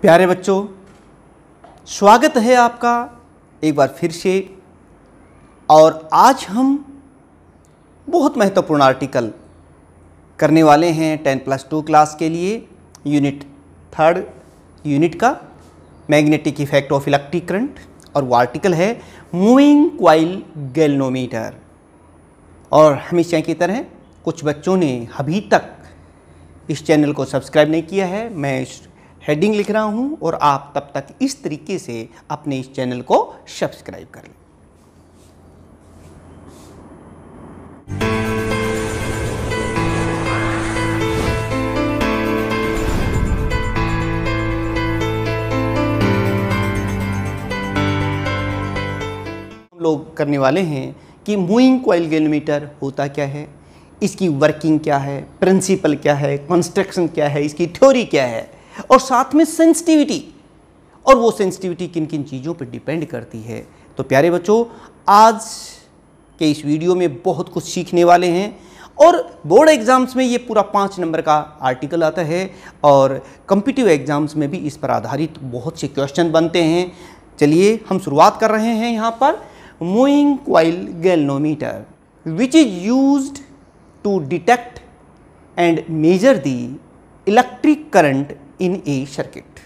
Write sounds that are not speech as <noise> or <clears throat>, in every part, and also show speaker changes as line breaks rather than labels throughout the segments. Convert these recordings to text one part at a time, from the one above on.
प्यारे बच्चों स्वागत है आपका एक बार फिर से और आज हम बहुत महत्वपूर्ण आर्टिकल करने वाले हैं टेन प्लस टू क्लास के लिए यूनिट थर्ड यूनिट का magnetic effect of electric current और वो आर्टिकल है मूविंग क्वाइल गैल्नोमीटर और हमेशा की तरह कुछ बच्चों ने अभी तक इस चैनल को सब्सक्राइब नहीं किया है मैं इस हेडिंग लिख रहा हूं और आप तब तक इस तरीके से अपने इस चैनल को सब्सक्राइब कर लें हम लोग करने वाले हैं कि मूइंग कोयल गैलोमीटर होता क्या है इसकी वर्किंग क्या है प्रिंसिपल क्या है कंस्ट्रक्शन क्या है इसकी थ्योरी क्या है और साथ में सेंसिटिविटी और वो सेंसिटिविटी किन किन चीज़ों पर डिपेंड करती है तो प्यारे बच्चों आज के इस वीडियो में बहुत कुछ सीखने वाले हैं और बोर्ड एग्ज़ाम्स में ये पूरा पाँच नंबर का आर्टिकल आता है और कम्पिटिव एग्ज़ाम्स में भी इस पर आधारित बहुत से क्वेश्चन बनते हैं चलिए हम शुरुआत कर रहे हैं यहाँ पर moving coil galvanometer which is use to detect and measure the electric current in a circuit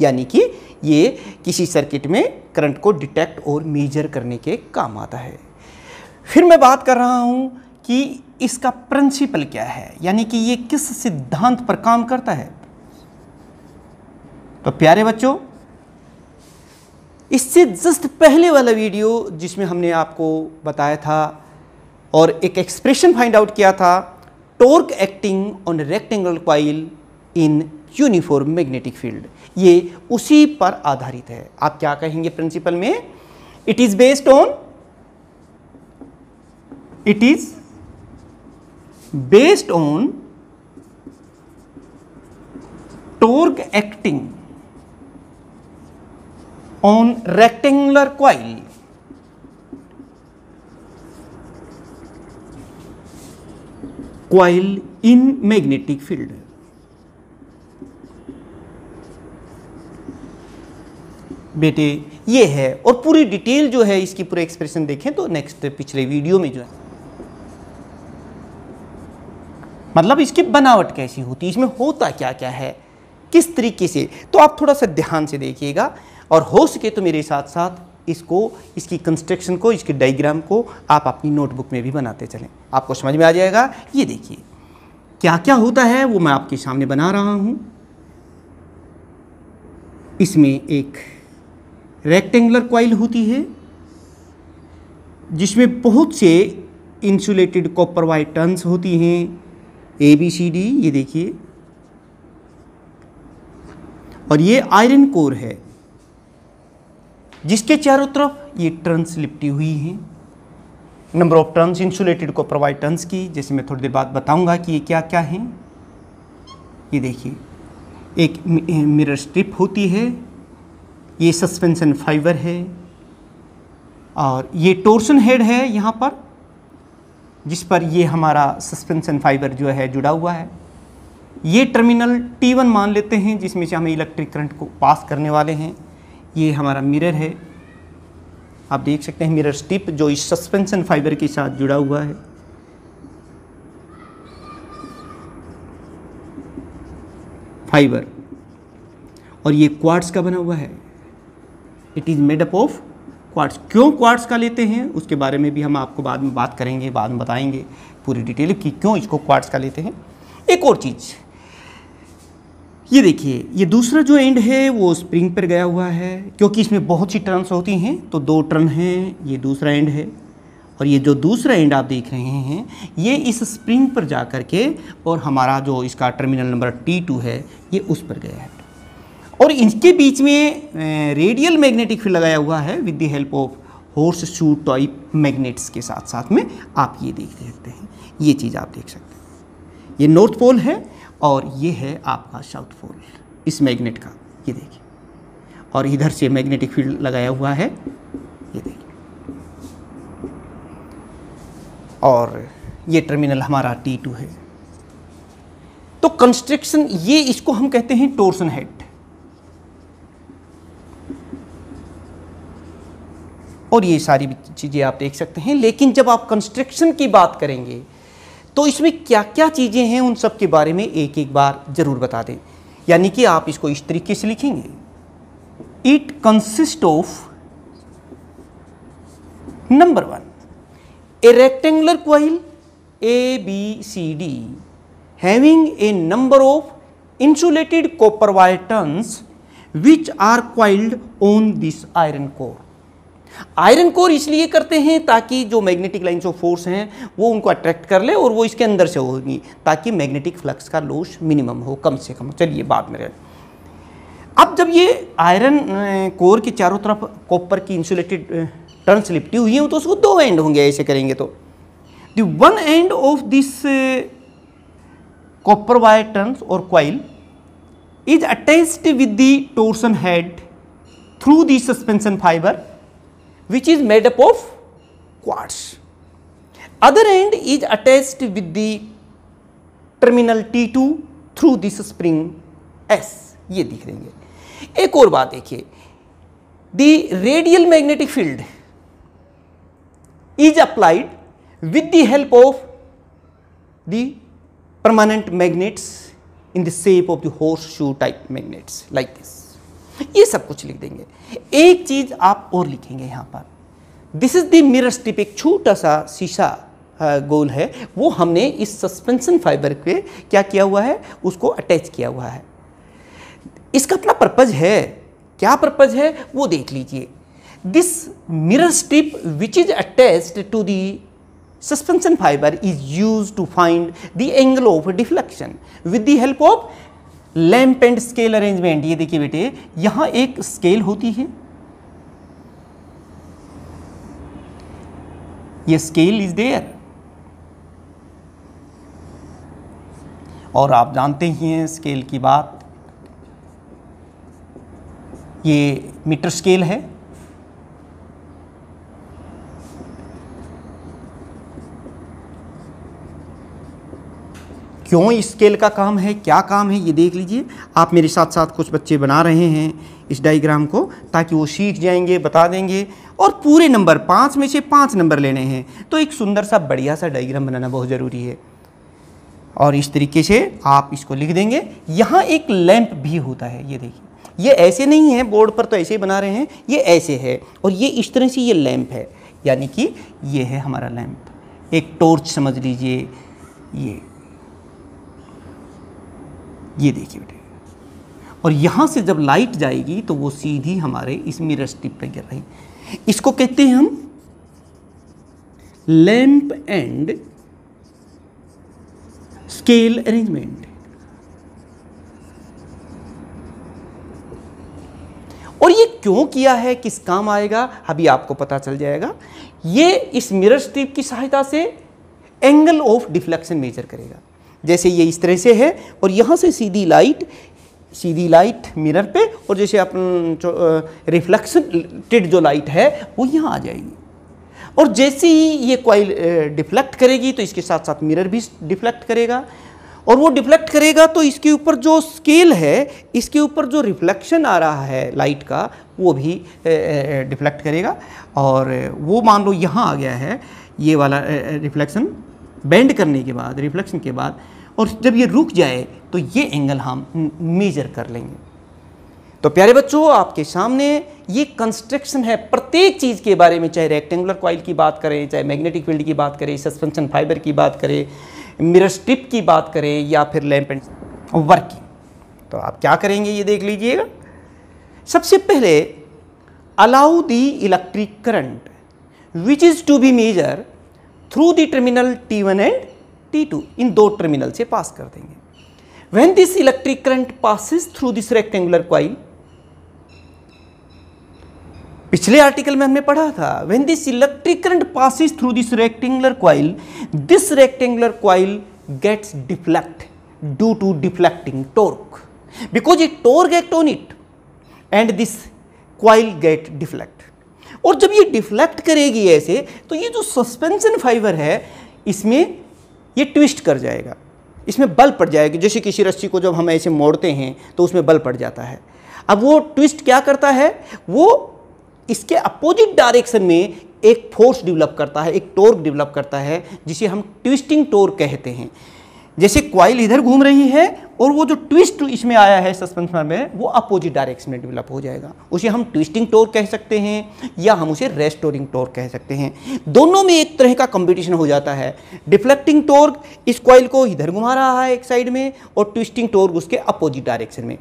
यानी कि ये किसी सर्किट में करंट को डिटेक्ट और मेजर करने के काम आता है फिर मैं बात कर रहा हूँ कि इसका प्रिंसिपल क्या है यानी कि ये किस सिद्धांत पर काम करता है तो प्यारे बच्चों इससे जस्ट पहले वाला वीडियो जिसमें हमने आपको बताया था और एक एक्सप्रेशन फाइंड आउट किया था torque acting on rectangle coil in uniform magnetic field ये उसी पर आधारित है आप क्या कहेंगे प्रिंसिपल में it is based on it is based on torque acting on rectangular coil coil in magnetic field बेटे ये है और पूरी डिटेल जो है इसकी पूरा एक्सप्रेशन देखें तो नेक्स्ट पिछले वीडियो में जो है मतलब इसकी बनावट कैसी होती है इसमें होता क्या क्या है किस तरीके से तो आप थोड़ा सा ध्यान से देखिएगा और हो सके तो मेरे साथ साथ इसको इसकी कंस्ट्रक्शन को इसके डायग्राम को आप अपनी नोटबुक में भी बनाते चलें आपको समझ में आ जाएगा ये देखिए क्या क्या होता है वो मैं आपके सामने बना रहा हूँ इसमें एक रेक्टेंगुलर क्वाइल होती है जिसमें बहुत से इंसुलेटेड कॉपर वाइट टर्न्स होती हैं ए बी सी डी ये देखिए और ये आयरन कोर है जिसके चारों तरफ ये टर्न्स लिपटी हुई हैं number of turns insulated copper wire turns की जैसे मैं थोड़ी देर बाद बताऊंगा कि ये क्या क्या हैं ये देखिए एक मिरर स्ट्रिप होती है ये सस्पेंशन फाइबर है और ये टोर्सन हेड है यहाँ पर जिस पर ये हमारा सस्पेंशन फाइबर जो है जुड़ा हुआ है ये टर्मिनल T1 मान लेते हैं जिसमें से हम इलेक्ट्रिक करंट को पास करने वाले हैं ये हमारा मिरर है आप देख सकते हैं मिरर स्टिप जो इस सस्पेंशन फाइबर के साथ जुड़ा हुआ है फाइबर और ये क्वार्ट्स का बना हुआ है it is made up of quartz क्यों क्वार्ट्स का लेते हैं उसके बारे में भी हम आपको बाद में बात करेंगे बाद में बताएंगे पूरी डिटेल कि क्यों इसको क्वार्ट्स का लेते हैं एक और चीज़ ये देखिए ये दूसरा जो एंड है वो स्प्रिंग पर गया हुआ है क्योंकि इसमें बहुत सी टर्न्स होती हैं तो दो टर्न हैं ये दूसरा एंड है और ये जो दूसरा एंड आप देख रहे हैं ये इस स्प्रिंग पर जा कर के और हमारा जो इसका टर्मिनल नंबर टी टू है ये उस पर गया है और इसके बीच में रेडियल मैग्नेटिक फील्ड लगाया हुआ है with the help of horseshoe type magnets के साथ साथ में आप ये देख सकते हैं ये चीज़ आप देख सकते हैं ये नॉर्थ पोल है और ये है आपका साउथ पोल इस मैग्नेट का ये देखिए और इधर से मैग्नेटिक फील्ड लगाया हुआ है ये देखिए और ये टर्मिनल हमारा टी टू है तो कंस्ट्रक्शन ये इसको हम कहते हैं टोर्सन हेड और ये सारी चीज़ें आप देख सकते हैं लेकिन जब आप कंस्ट्रक्शन की बात करेंगे तो इसमें क्या क्या चीज़ें हैं उन सब के बारे में एक एक बार ज़रूर बता दें यानी कि आप इसको इस तरीके से लिखेंगे it consist of number one a rectangular coil A B C D having a number of insulated copper wire turns which are coiled on this iron core iron core इसलिए करते हैं ताकि जो मैग्नेटिक लाइन्स ऑफ फोर्स हैं वो उनको attract कर ले और वो इसके अंदर से होगी ताकि मैग्नेटिक फ्लक्स का लोश मिनिमम हो कम से कम चलिए बाद में रहें अब जब ये आयरन कोर के चारों तरफ कॉपर की इंसुलेटेड टर्न्स लिपटी हुई हैं तो उसको दो एंड होंगे ऐसे करेंगे तो one end of this copper wire turns और coil is attached with the torsion head through the suspension fibre which is made up of quartz other end is attached with the terminal T two through this spring S ये दिख रहे हैं एक और बात देखिए the radial magnetic field is applied with the help of the permanent magnets in the shape of the horse shoe type magnets like this ये सब कुछ लिख देंगे एक चीज़ आप और लिखेंगे यहाँ पर दिस इज़ द स्टिप एक छोटा सा शीशा गोल है वो हमने इस सस्पेंशन फाइबर पे क्या किया हुआ है उसको अटैच किया हुआ है इसका अपना पर्पज़ है क्या पर्पज़ है वो देख लीजिए this mirror strip which is attached to the suspension fibre is use to find the angle of deflection with the help of lamp and scale arrangement ये देखिए बेटे यहां एक स्केल होती है ये स्केल इज देयर और आप जानते ही हैं स्केल की बात ये मीटर स्केल है क्यों स्केल का काम है क्या काम है ये देख लीजिए आप मेरे साथ साथ कुछ बच्चे बना रहे हैं इस डायग्राम को ताकि वो सीख जाएंगे बता देंगे और पूरे नंबर पाँच में से पाँच नंबर लेने हैं तो एक सुंदर सा बढ़िया सा डायग्राम बनाना बहुत ज़रूरी है और इस तरीके से आप इसको लिख देंगे यहाँ एक लैंप भी होता है ये देखिए ये ऐसे नहीं है बोर्ड पर तो ऐसे ही बना रहे हैं ये ऐसे है और ये इस तरह से ये लैंप है यानी कि ये है हमारा लैंप एक टॉर्च समझ लीजिए ये देखिए बेटे और यहाँ से जब लाइट जाएगी तो वो सीधी हमारे इस मिरर स्टिप पे गिर रही इसको कहते हैं हम लैंप एंड स्केल अरेंजमेंट और ये क्यों किया है किस काम आएगा अभी आपको पता चल जाएगा ये इस मिरर स्ट्रिप की सहायता से एंगल ऑफ डिफ्लेक्शन मेजर करेगा जैसे ये इस तरह से है और यहाँ से सीधी लाइट सीधी लाइट मिरर पे और जैसे अपन रिफ्लेक्टेड जो लाइट है वो यहाँ आ जाएगी और जैसे ही ये कॉइल डिफ्लेक्ट करेगी तो इसके साथ साथ मिरर भी डिफ्लेक्ट करेगा और वो डिफ्लेक्ट करेगा तो इसके ऊपर जो स्केल है इसके ऊपर जो रिफ्लेक्शन आ रहा है लाइट का वो भी डिफ्लेक्ट करेगा और वो मान लो यहाँ आ गया है ये वाला रिफ्लेक्शन बेंड करने के बाद रिफ्लेक्शन के बाद और जब ये रुक जाए तो ये एंगल हम मेजर कर लेंगे तो प्यारे बच्चों आपके सामने ये कंस्ट्रक्शन है प्रत्येक चीज़ के बारे में चाहे रेक्टेंगुलर क्वाइल की बात करें चाहे मैग्नेटिक फील्ड की बात करें सस्पेंशन फाइबर की बात करें मिरर स्ट्रिप की बात करें या फिर लैंप एंड वर्किंग तो आप क्या करेंगे ये देख लीजिएगा सबसे पहले allow the electric current which is to be measure through the terminal T1 and T2 इन दो टर्मिनल से पास कर देंगे when this electric current passes through this rectangular coil पिछले आर्टिकल में हमने पढ़ा था when this electric current passes through this rectangular coil this rectangular coil gets deflect due to deflecting torque because it torque get on it and this coil get deflect और जब ये deflect करेगी ऐसे तो ये जो सस्पेंशन फाइबर है इसमें ये ट्विस्ट कर जाएगा इसमें बल पड़ जाएगा जैसे किसी रस्सी को जब हम ऐसे मोड़ते हैं तो उसमें बल पड़ जाता है अब वो ट्विस्ट क्या करता है वो इसके अपोजिट डायरेक्शन में एक फोर्स डेवलप करता है एक टोर्क डेवलप करता है जिसे हम ट्विस्टिंग टोर्क कहते हैं जैसे क्वाइल इधर घूम रही है और वो जो ट्विस्ट इसमें आया है सस्पेंसर में वो अपोजिट डायरेक्शन में डेवलप हो जाएगा उसे हम ट्विस्टिंग टोर कह सकते हैं या हम उसे रेस्टोरिंग टोर कह सकते हैं दोनों में एक तरह का कंपटीशन हो जाता है डिफ्लेक्टिंग टोर इस क्वाइल को इधर घुमा रहा है एक साइड में और ट्विस्टिंग टोर उसके अपोजिट डायरेक्शन में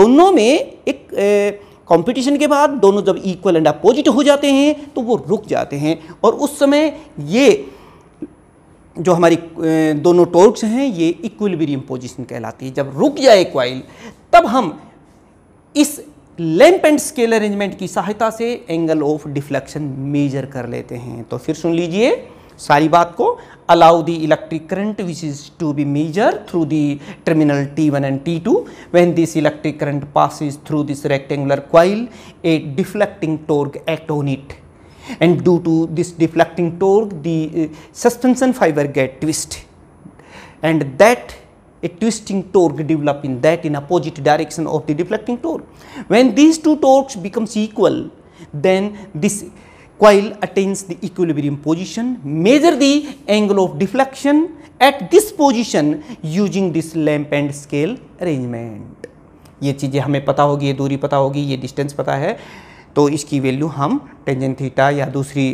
दोनों में एक ए, कंपटीशन के बाद दोनों जब इक्वल एंड अपोजिट हो जाते हैं तो वो रुक जाते हैं और उस समय ये जो हमारी दोनों टोर्क्स हैं ये इक्विलिब्रियम पोजीशन कहलाती है जब रुक जाए क्वाइल तब हम इस लैंप एंड स्केल अरेंजमेंट की सहायता से एंगल ऑफ डिफ्लेक्शन मेजर कर लेते हैं तो फिर सुन लीजिए सारी बात को allow the electric current which is to be measure through the terminal T one and T two when this electric current passes through this rectangular coil a deflecting torque act on it and due to this deflecting torque the uh, suspension fiber get twist and that a twisting torque develop in that in opposite direction of the deflecting torque. When these two torques becomes equal then this coil attains the equilibrium position, measure the angle of deflection at this position using this lamp and scale arrangement. ये चीज़ें हमें पता होगी ये दूरी पता होगी ये डिस्टेंस पता है तो इसकी वैल्यू हम टेंजेंट थीटा या दूसरी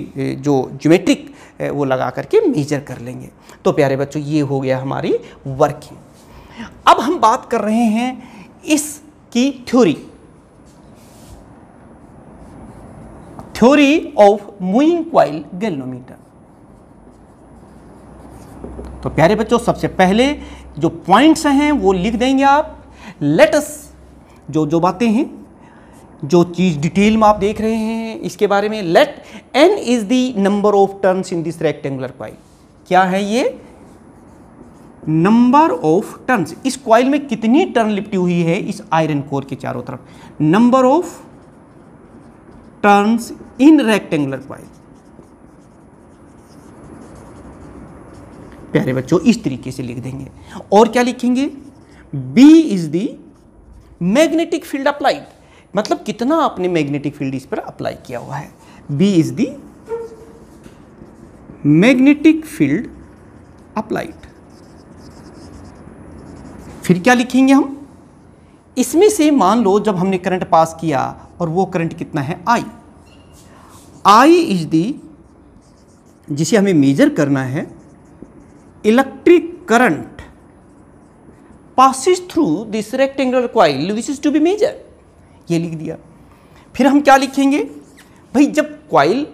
जो ज्योमेट्रिक वो लगा करके मेजर कर लेंगे तो प्यारे बच्चों ये हो गया हमारी वर्किंग अब हम बात कर रहे हैं इसकी theory theory of moving coil galvanometer तो प्यारे बच्चों सबसे पहले जो पॉइंट्स हैं वो लिख देंगे आप लेटस जो जो बातें हैं जो चीज़ डिटेल में आप देख रहे हैं इसके बारे में let N is the number of turns in this rectangular coil क्या है ये नंबर ऑफ टर्न्स इस क्वाइल में कितनी टर्न लिपटी हुई है इस आयरन कोर के चारों तरफ number of turns in rectangular coil प्यारे बच्चों इस तरीके से लिख देंगे और क्या लिखेंगे B is the magnetic field applied मतलब कितना आपने मैग्नेटिक फील्ड इस पर अप्लाई किया हुआ है B is the magnetic field applied फिर क्या लिखेंगे हम इसमें से मान लो जब हमने करंट पास किया और वो करंट कितना है आई आई इज दी जिसे हमें मेजर करना है electric current passes through this rectangular coil which is to be measure ये लिख दिया फिर हम क्या लिखेंगे भाई जब coil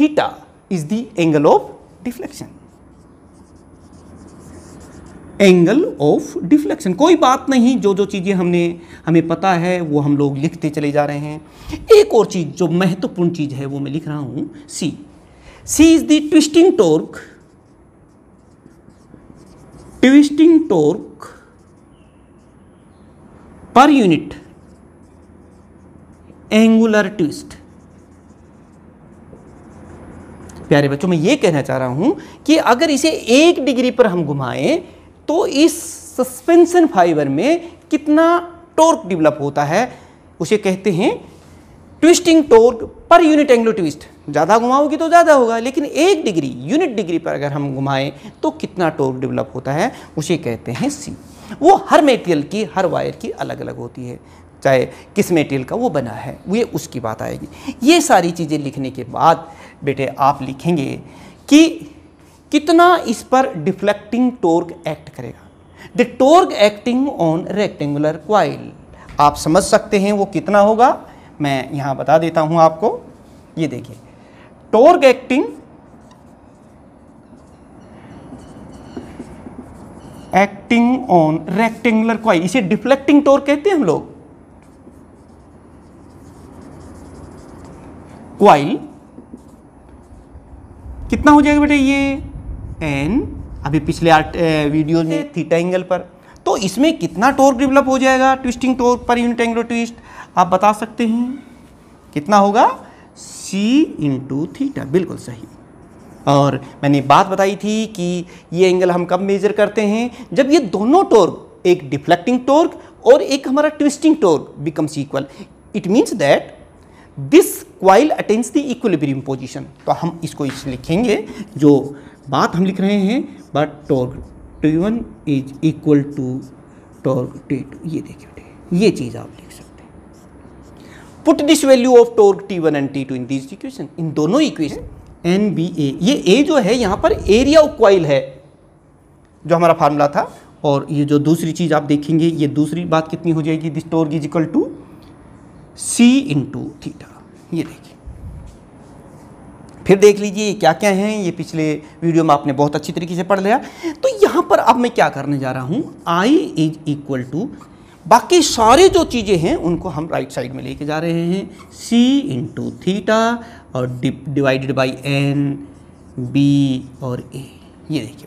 theta is the angle of deflection angle of deflection कोई बात नहीं जो जो चीज़ें हमने हमें पता है वो हम लोग लिखते चले जा रहे हैं एक और चीज़ जो महत्वपूर्ण चीज़ है वो मैं लिख रहा हूं C C is the twisting torque twisting torque per unit angular twist प्यारे बच्चों मैं ये कहना चाह रहा हूं कि अगर इसे एक डिग्री पर हम घुमाएं तो इस सस्पेंशन फाइबर में कितना टॉर्क डेवलप होता है उसे कहते हैं twisting torque per unit angular twist ज़्यादा घुमाओगे तो ज़्यादा होगा लेकिन एक डिग्री यूनिट डिग्री पर अगर हम घुमाएं तो कितना टॉर्क डेवलप होता है उसे कहते हैं सी वो हर मेटेरियल की हर वायर की अलग अलग होती है चाहे किस मेटेरियल का वो बना है ये उसकी बात आएगी ये सारी चीज़ें लिखने के बाद बेटे आप लिखेंगे कि कितना इस पर डिफ्लेक्टिंग टोर्क एक्ट करेगा the torque acting on rectangular coil आप समझ सकते हैं वो कितना होगा मैं यहाँ बता देता हूँ आपको ये देखिए torque acting acting on rectangular coil इसे डिफ्लेक्टिंग टोर्क कहते हैं हम लोग क्वाइल कितना हो जाएगा बेटे ये एन अभी पिछले आठ वीडियो में थीटा एंगल पर तो इसमें कितना टॉर्क डेवलप हो जाएगा twisting torque per unit angle twist आप बता सकते हैं कितना होगा सी इंटू थीटा बिल्कुल सही और मैंने बात बताई थी कि ये एंगल हम कब मेजर करते हैं जब ये दोनों टॉर्क एक डिफ्लेक्टिंग टॉर्क और एक हमारा twisting torque becomes equal it means that this coil attains the equilibrium position तो हम इसको इस लिखेंगे जो बात हम लिख रहे हैं but torque T one is equal to torque T two ये देखिए बेटे ये चीज़ आप लिख सकते हैं put this value of torque T one and T two in this equation इन दोनों इक्वेशन एन बी ए ये ए जो है यहाँ पर एरिया ऑफ क्वाइल है जो हमारा फार्मूला था और ये जो दूसरी चीज़ आप देखेंगे ये दूसरी बात कितनी हो जाएगी this torque is equal to C into theta ये देखिए फिर देख लीजिए क्या क्या हैं ये पिछले वीडियो में आपने बहुत अच्छी तरीके से पढ़ लिया तो यहाँ पर अब मैं क्या करने जा रहा हूँ आई इज इक्वल टू बाकी सारे जो चीज़ें हैं उनको हम राइट साइड में लेके जा रहे हैं सी इंटू थीटा और डिवाइडेड बाई एन बी और ए ये देखिए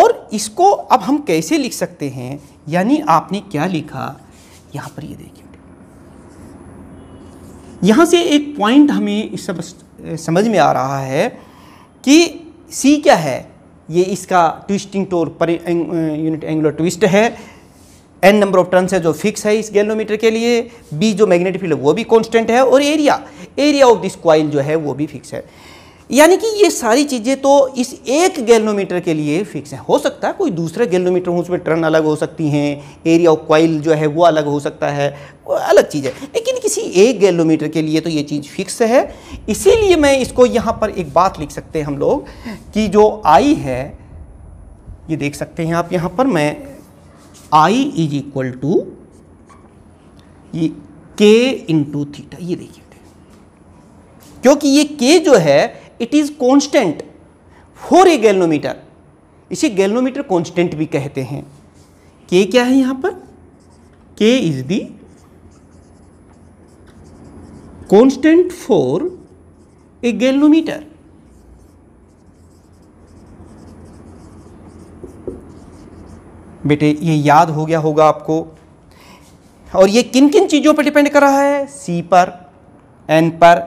और इसको अब हम कैसे लिख सकते हैं यानी आपने क्या लिखा यहाँ पर ये देखिए यहाँ से एक पॉइंट हमें सब समझ में आ रहा है कि सी क्या है ये इसका twisting torque per unit angular twist है एन नंबर ऑफ टर्न्स है जो फिक्स है इस गैलोमीटर के लिए बी जो मैग्नेटिक फील्ड है वो भी कांस्टेंट है और area area of this coil जो है वो भी फिक्स है यानी कि ये सारी चीज़ें तो इस एक गैलोमीटर के लिए फिक्स है हो सकता है कोई दूसरे गैलोमीटर हो उसमें टर्न अलग हो सकती हैं एरिया ऑफ क्वाइल जो है वो अलग हो सकता है अलग चीज़ है लेकिन किसी एक गैलोमीटर के लिए तो ये चीज़ फिक्स है इसीलिए मैं इसको यहाँ पर एक बात लिख सकते हैं हम लोग कि जो आई है ये देख सकते हैं आप यहाँ पर मैं आई इज इक्वल टू ये के इंटू थीटा ये देखिए क्योंकि ये के जो है it is constant for a galvanometer इसे गैल्नोमीटर कॉन्स्टेंट भी कहते हैं के क्या है यहां पर K is the constant for a galvanometer बेटे ये याद हो गया होगा आपको और ये किन किन चीज़ों पर डिपेंड कर रहा है सी पर एन पर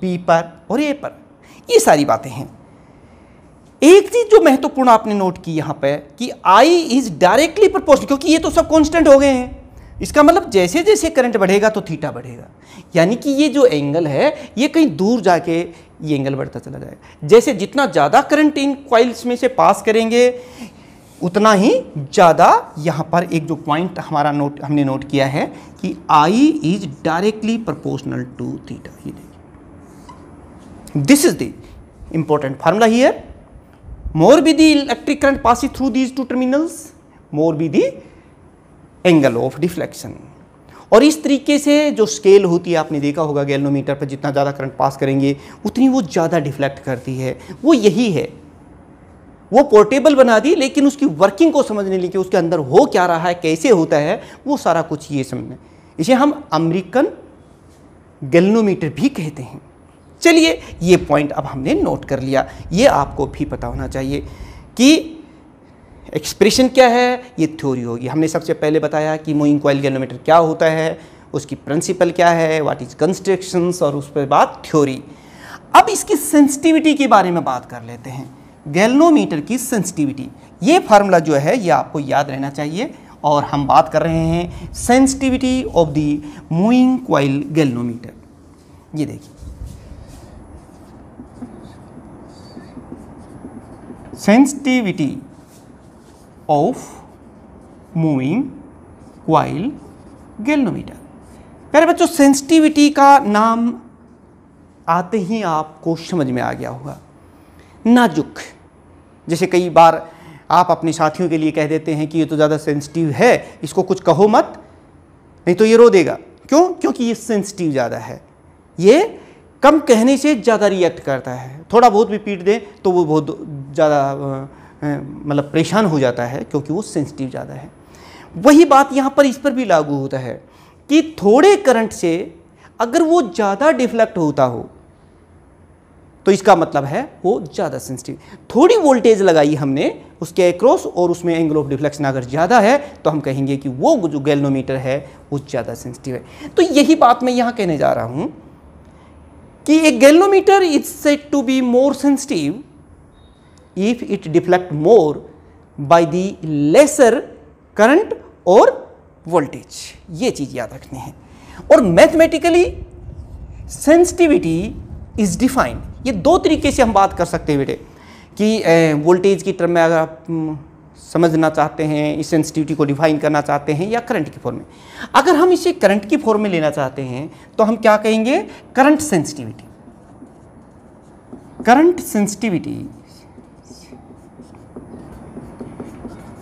बी पर और ए पर ये सारी बातें हैं एक चीज जो महत्वपूर्ण आपने नोट की यहाँ पर कि आई इज डायरेक्टली प्रपोर्शनल क्योंकि ये तो सब कॉन्स्टेंट हो गए हैं इसका मतलब जैसे जैसे करंट बढ़ेगा तो थीटा बढ़ेगा यानी कि ये जो एंगल है ये कहीं दूर जाके ये एंगल बढ़ता चला जाएगा जैसे जितना ज़्यादा करंट इन क्वाइल्स में से पास करेंगे उतना ही ज़्यादा यहाँ पर एक जो पॉइंट हमारा नोट हमने नोट किया है कि I is directly proportional to theta ही This is the important formula here. More be the electric current passes through these two terminals, more be the angle of deflection और इस तरीके से जो स्केल होती है आपने देखा होगा गैलोमीटर पर जितना ज़्यादा करंट पास करेंगे उतनी वो ज़्यादा डिफ्लेक्ट करती है वो यही है वो पोर्टेबल बना दी लेकिन उसकी वर्किंग को समझने लिए उसके अंदर हो क्या रहा है कैसे होता है वो सारा कुछ ये समझना इसे हम अमेरिकन गैलोमीटर भी कहते हैं चलिए ये पॉइंट अब हमने नोट कर लिया ये आपको भी पता होना चाहिए कि एक्सप्रेशन क्या है ये थ्योरी होगी हमने सबसे पहले बताया कि मोइंग कोयल गैलोमीटर क्या होता है उसकी प्रिंसिपल क्या है वाट इज कंस्ट्रक्शंस और उस पर बात थ्योरी अब इसकी सेंसिटिविटी के बारे में बात कर लेते हैं गैलनोमीटर की सेंसिटिविटी ये फार्मूला जो है ये आपको याद रहना चाहिए और हम बात कर रहे हैं sensitivity of the moving coil galvanometer ये देखिए sensitivity of moving while galvanometer प्यारे बच्चों सेंसिटिविटी का नाम आते ही आपको समझ में आ गया होगा नाजुक जैसे कई बार आप अपने साथियों के लिए कह देते हैं कि ये तो ज़्यादा सेंसिटिव है इसको कुछ कहो मत नहीं तो ये रो देगा क्यों क्योंकि ये सेंसिटिव ज़्यादा है ये कम कहने से ज़्यादा रिएक्ट करता है थोड़ा बहुत भी पीट दें तो वो बहुत ज़्यादा मतलब परेशान हो जाता है क्योंकि वो सेंसिटिव ज़्यादा है वही बात यहाँ पर इस पर भी लागू होता है कि थोड़े करंट से अगर वो ज़्यादा डिफ्लेक्ट होता हो तो इसका मतलब है वो ज़्यादा सेंसिटिव थोड़ी वोल्टेज लगाई हमने उसके एक्रॉस और उसमें एंगल ऑफ डिफ्लेक्शन अगर ज़्यादा है तो हम कहेंगे कि वो जो गैल्नोमीटर है वो ज़्यादा सेंसिटिव है तो यही बात मैं यहाँ कहने जा रहा हूँ कि एक galvanometer is set to be more sensitive if it deflect more by the lesser current और वोल्टेज ये चीज याद रखनी है और मैथमेटिकली सेंसिटिविटी इज डिफाइंड ये दो तरीके से हम बात कर सकते हैं बेटे कि वोल्टेज की टर्म में अगर आप हम्म, समझना चाहते हैं इस सेंसिटिविटी को डिफाइन करना चाहते हैं या करंट की फॉर्म में अगर हम इसे करंट की फॉर्म में लेना चाहते हैं तो हम क्या कहेंगे करंट सेंसिटिविटी करंट सेंसिटिविटी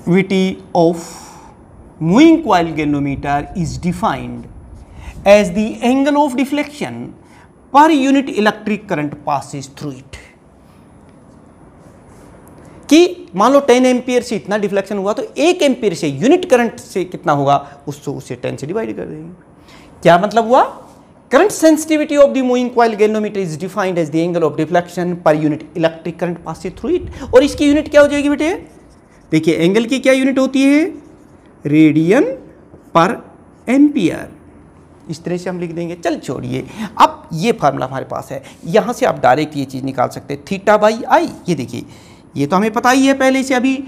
विटी of moving coil galvanometer is defined as the angle of deflection per unit electric current passes through it कि मान लो 10 एम्पियर से इतना डिफ्लेक्शन हुआ तो एक एम्पियर से यूनिट करंट से कितना होगा उसको उसे 10 से डिवाइड कर देंगे क्या मतलब हुआ current sensitivity of the moving coil galvanometer is defined as the angle of deflection per unit electric current pass through it और इसकी यूनिट क्या हो जाएगी बेटे देखिए एंगल की क्या यूनिट होती है रेडियन पर एम्पियर इस तरह से हम लिख देंगे चल छोड़िए अब ये फार्मूला हमारे पास है यहाँ से आप डायरेक्ट ये चीज़ निकाल सकते हैं थीटा बाई आई ये देखिए ये तो हमें पता ही है पहले से अभी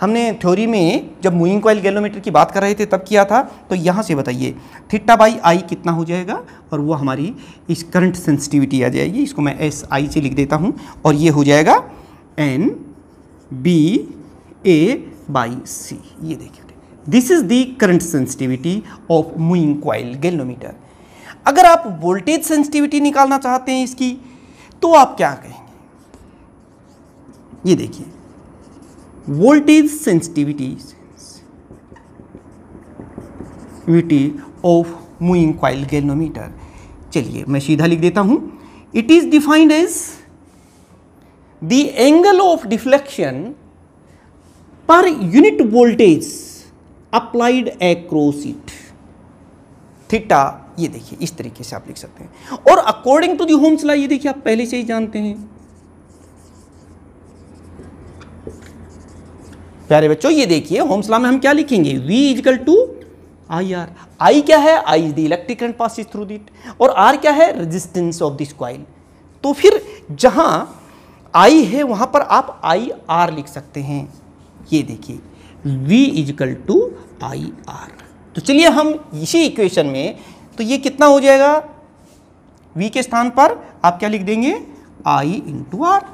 हमने थ्योरी में जब मूविंग कॉइल गैलोमीटर की बात कर रहे थे तब किया था तो यहाँ से बताइए थिट्टा बाई आई कितना हो जाएगा और वो हमारी इस करंट सेंसिटिविटी आ जाएगी इसको मैं एस आई से लिख देता हूँ और ये हो जाएगा N B A by C ये देखिए this is the current sensitivity of moving coil galvanometer अगर आप वोल्टेज सेंसिटिविटी निकालना चाहते हैं इसकी तो आप क्या कहें ये देखिए voltage sensitivity sensitivity of moving coil galvanometer चलिए मैं सीधा लिख देता हूं it is defined as the angle of deflection per unit voltage applied across it theta ये देखिए इस तरीके से आप लिख सकते हैं और according to the Ohm's law ये देखिए आप पहले से ही जानते हैं प्यारे बच्चों ये देखिए होम्सला में हम क्या लिखेंगे V is equal to I R I क्या है I is the electric current pass through that और आर क्या है रेजिस्टेंस ऑफ दिस कॉइल तो फिर जहां आई है वहां पर आप आई आर लिख सकते हैं ये देखिए V is equal to I R तो चलिए हम इसी इक्वेशन में तो ये कितना हो जाएगा v के स्थान पर आप क्या लिख देंगे आई इंटू आर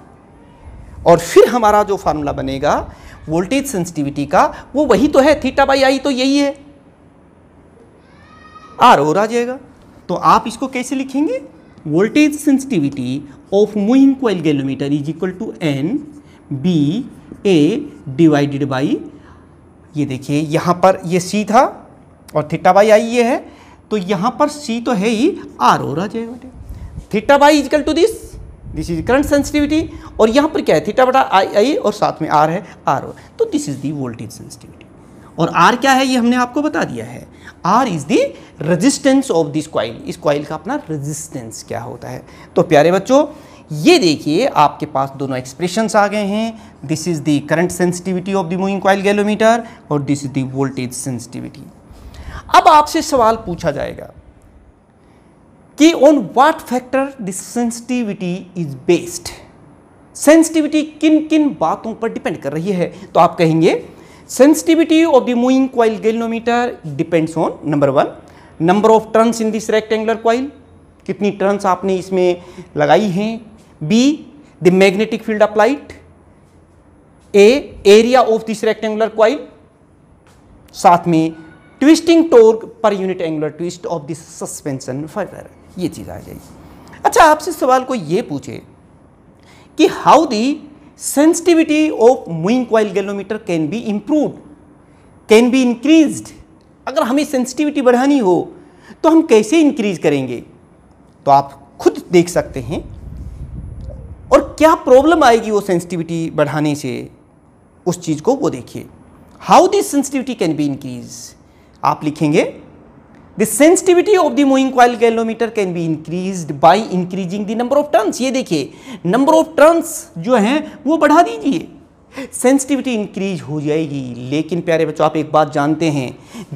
और फिर हमारा जो फार्मूला बनेगा वोल्टेज सेंसिटिविटी का वो वही तो है थीटा बाई आई तो यही है आर और आ जाएगा तो आप इसको कैसे लिखेंगे voltage sensitivity of moving coil galvanometer is equal to N B A divided by ये देखिए यहाँ पर ये सी था और थीटा बाई आई ये है तो यहाँ पर सी तो है ही आर और आ जाएगा theta by is equal to this this is current sensitivity और यहाँ पर क्या है थीटा बटा आई आई और साथ में आर है आर ओ तो this is the voltage sensitivity और आर क्या है ये हमने आपको बता दिया है R is the resistance of this coil इस क्वाइल का अपना रेजिस्टेंस क्या होता है तो प्यारे बच्चों ये देखिए आपके पास दोनों एक्सप्रेशंस आ गए हैं this is the current sensitivity of the moving coil galvanometer और this is the voltage sensitivity अब आपसे सवाल पूछा जाएगा कि on what factor this sensitivity is based sensitivity किन किन बातों पर डिपेंड कर रही है तो आप कहेंगे sensitivity of the moving coil galvanometer depends on number one number of turns in this rectangular coil कितनी टर्न्स आपने इसमें लगाई हैं B the magnetic field applied A area of this rectangular coil साथ में twisting torque per unit angular twist of this suspension fibre ये चीज़ आ जाएगी अच्छा आपसे सवाल को ये पूछे कि how the sensitivity of moving coil galvanometer can be improve can be increase अगर हमें सेंसिटिविटी बढ़ानी हो तो हम कैसे इंक्रीज करेंगे तो आप खुद देख सकते हैं और क्या प्रॉब्लम आएगी वो सेंसिटिविटी बढ़ाने से उस चीज़ को वो देखिए how this sensitivity can be increase आप लिखेंगे the sensitivity of the moving coil galvanometer can be increased by increasing the number of turns ये देखिए नंबर ऑफ टर्न्स जो हैं वो बढ़ा दीजिए सेंसिटिविटी इंक्रीज हो जाएगी लेकिन प्यारे बच्चों आप एक बात जानते हैं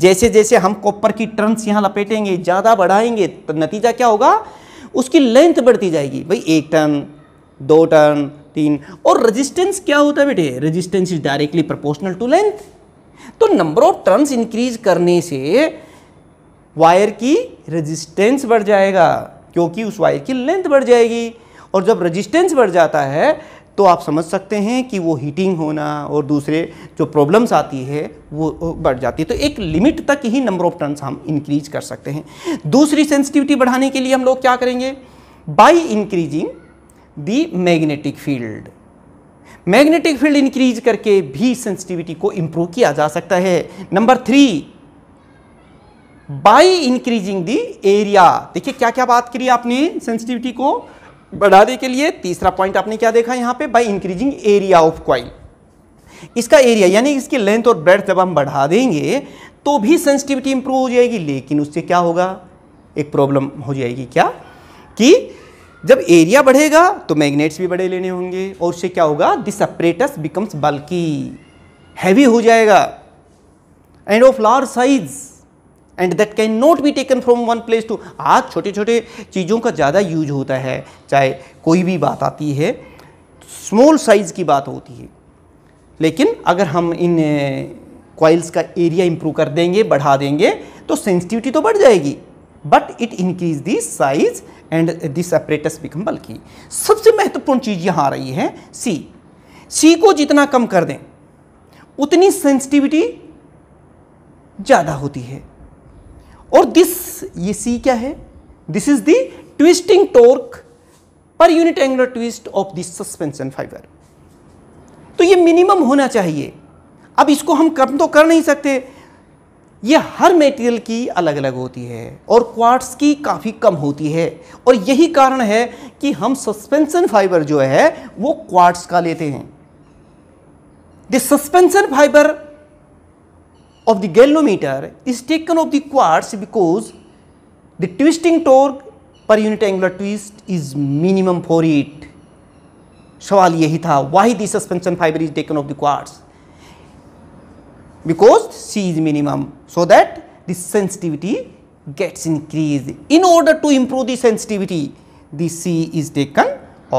जैसे जैसे हम कॉपर की टर्न्स यहाँ लपेटेंगे ज़्यादा बढ़ाएंगे तो नतीजा क्या होगा उसकी लेंथ बढ़ती जाएगी भाई एक टर्न दो टर्न तीन और रजिस्टेंस क्या होता है बेटे resistance is directly proportional to length तो नंबर ऑफ टर्न्स इंक्रीज करने से वायर की रेजिस्टेंस बढ़ जाएगा क्योंकि उस वायर की लेंथ बढ़ जाएगी और जब रेजिस्टेंस बढ़ जाता है तो आप समझ सकते हैं कि वो हीटिंग होना और दूसरे जो प्रॉब्लम्स आती है वो बढ़ जाती है तो एक लिमिट तक ही नंबर ऑफ टर्न्स हम इंक्रीज कर सकते हैं दूसरी सेंसिटिविटी बढ़ाने के लिए हम लोग क्या करेंगे by increasing the magnetic field magnetic field increase करके भी सेंसिटिविटी को इम्प्रूव किया जा सकता है number three by increasing the area देखिए क्या क्या बात करी आपने सेंसिटिविटी को बढ़ाने के लिए तीसरा पॉइंट आपने क्या देखा यहां पे by increasing area of coil इसका एरिया यानी इसकी लेंथ और ब्रेड जब हम बढ़ा देंगे तो भी सेंसिटिविटी इंप्रूव हो जाएगी लेकिन उससे क्या होगा एक प्रॉब्लम हो जाएगी क्या कि जब एरिया बढ़ेगा तो मैग्नेट्स भी बड़े लेने होंगे और उससे क्या होगा this apparatus becomes bulky heavy हो जाएगा and of large size and that can not be taken from one place to आज छोटे छोटे चीज़ों का ज़्यादा यूज होता है चाहे कोई भी बात आती है स्मॉल साइज़ की बात होती है लेकिन अगर हम इन कॉइल्स का एरिया इम्प्रूव कर देंगे बढ़ा देंगे तो सेंसिटिविटी तो बढ़ जाएगी but it increase the size and this apparatus become bulky सबसे महत्वपूर्ण चीज़ यहाँ आ रही है सी सी को जितना कम कर दें उतनी सेंसिटिविटी ज़्यादा होती है और दिस ये सी क्या है this is the twisting torque per unit angular twist of this suspension fibre तो ये मिनिमम होना चाहिए अब इसको हम कम तो कर नहीं सकते ये हर मेटेरियल की अलग अलग होती है और क्वार्ट्स की काफ़ी कम होती है और यही कारण है कि हम सस्पेंशन फाइबर जो है वो क्वार्ट्स का लेते हैं the suspension fibre of the galvanometer is taken of the quartz because the twisting torque per unit angular twist is minimum for it sawal yahi tha why the suspension fiber is taken of the quartz because c is minimum so that the sensitivity gets increased in order to improve the sensitivity the c is taken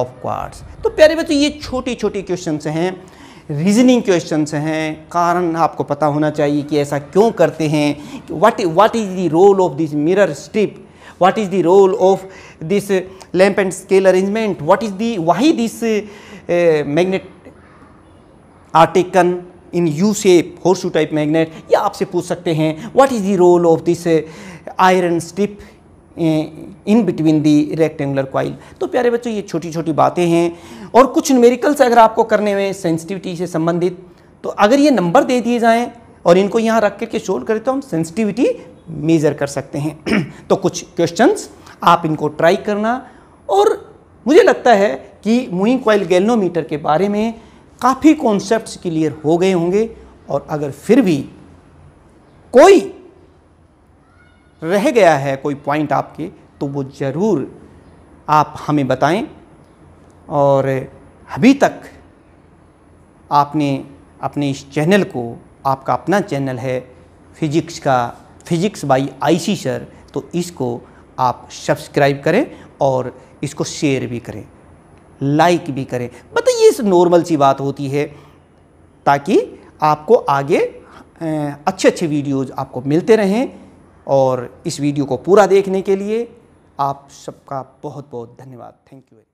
of quartz to pyare bachcho ye chote chote questions hain reasoning questions हैं कारण आपको पता होना चाहिए कि ऐसा क्यों करते हैं what what is the role of this mirror strip what is the role of this lamp and scale arrangement what is the why this magnet are taken in U shape horseshoe type magnet या आपसे पूछ सकते हैं what is the role of this iron strip in between the rectangular coil तो प्यारे बच्चों ये छोटी छोटी बातें हैं और कुछ न्यूमेरिकल्स अगर आपको करने में सेंसिटिविटी से संबंधित तो अगर ये नंबर दे दिए जाएँ और इनको यहाँ रख करके शोर करें तो हम सेंसिटिविटी मेज़र कर सकते हैं <clears throat> तो कुछ क्वेश्चंस आप इनको ट्राई करना और मुझे लगता है कि मुइंग क्वाइल गैलनोमीटर के बारे में काफ़ी कॉन्सेप्ट्स क्लियर हो गए होंगे और अगर फिर भी कोई रह गया है कोई पॉइंट आपके तो वो ज़रूर आप हमें बताएं और अभी तक आपने अपने इस चैनल को आपका अपना चैनल है फिजिक्स का फिजिक्स बाई आईसी सर तो इसको आप सब्सक्राइब करें और इसको शेयर भी करें लाइक भी करें बताइए इस नॉर्मल सी बात होती है ताकि आपको आगे अच्छे अच्छे वीडियोज़ आपको मिलते रहें और इस वीडियो को पूरा देखने के लिए आप सबका बहुत बहुत धन्यवाद थैंक यू